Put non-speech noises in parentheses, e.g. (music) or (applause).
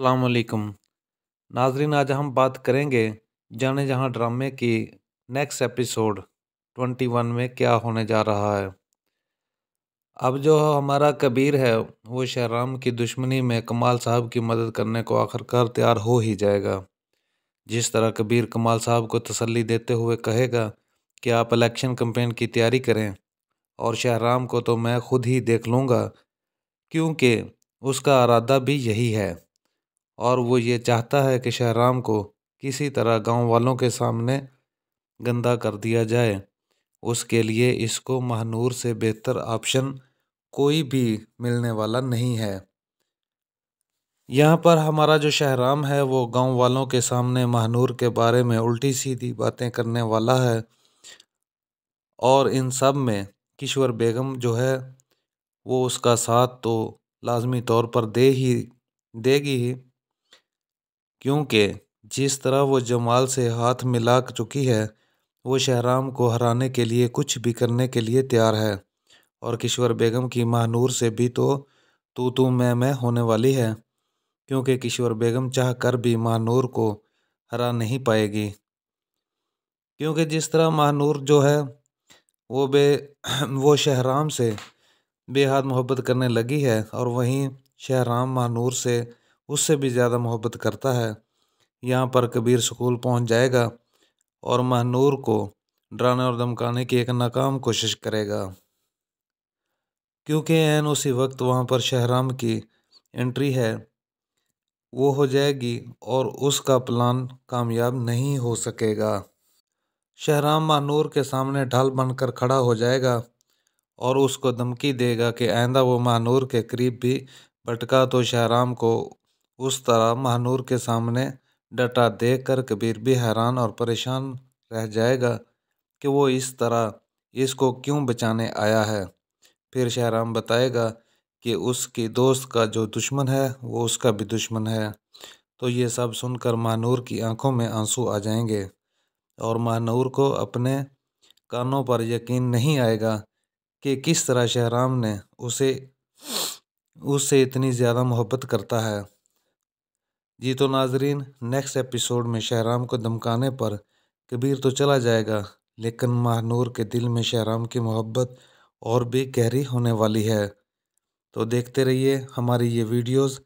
अल्लाम नाजरीन आज हम बात करेंगे जाने जहां ड्रामे की नेक्स्ट एपिसोड 21 में क्या होने जा रहा है अब जो हमारा कबीर है वो शहराम की दुश्मनी में कमाल साहब की मदद करने को आखिरकार तैयार हो ही जाएगा जिस तरह कबीर कमाल साहब को तसल्ली देते हुए कहेगा कि आप इलेक्शन कम्पेन की तैयारी करें और शहराम को तो मैं खुद ही देख लूँगा क्योंकि उसका अरादा भी यही है और वो ये चाहता है कि शहराम को किसी तरह गांव वालों के सामने गंदा कर दिया जाए उसके लिए इसको महानूर से बेहतर ऑप्शन कोई भी मिलने वाला नहीं है यहाँ पर हमारा जो शहराम है वो गांव वालों के सामने महानूर के बारे में उल्टी सीधी बातें करने वाला है और इन सब में किशोर बेगम जो है वो उसका साथ तो लाजमी तौर पर दे ही देगी ही क्योंकि जिस तरह वो जमाल से हाथ मिला चुकी है वो शहराम को हराने के लिए कुछ भी करने के लिए तैयार है और किशोर बेगम की महानूर से भी तो तू तू मैं मैं होने वाली है क्योंकि किश्वर बेगम चाह कर भी महानूर को हरा नहीं पाएगी क्योंकि जिस तरह महानूर जो है वो बे (clears throat) वो शहराम से बेहद मोहब्बत करने लगी है और वहीं शहराम महानूर से उससे भी ज़्यादा मोहब्बत करता है यहाँ पर कबीर स्कूल पहुँच जाएगा और महनूर को डराने और धमकाने की एक नाकाम कोशिश करेगा क्योंकि एन उसी वक्त वहाँ पर शहराम की एंट्री है वो हो जाएगी और उसका प्लान कामयाब नहीं हो सकेगा शहराम महानूर के सामने ढाल बनकर खड़ा हो जाएगा और उसको धमकी देगा कि आइंदा वो महानूर के करीब भी भटका तो शहराम को उस तरह महानूर के सामने डटा देख कर कबीर भी हैरान और परेशान रह जाएगा कि वो इस तरह इसको क्यों बचाने आया है फिर शहराम बताएगा कि उसके दोस्त का जो दुश्मन है वो उसका भी दुश्मन है तो ये सब सुनकर महानूर की आंखों में आंसू आ जाएंगे और महानूर को अपने कानों पर यकीन नहीं आएगा कि किस तरह शहराम ने उसे उससे इतनी ज़्यादा मोहब्बत करता है जी तो नाजरीन नेक्स्ट एपिसोड में शहराम को धमकाने पर कबीर तो चला जाएगा लेकिन महानूर के दिल में शहराम की मोहब्बत और भी गहरी होने वाली है तो देखते रहिए हमारी ये वीडियोज़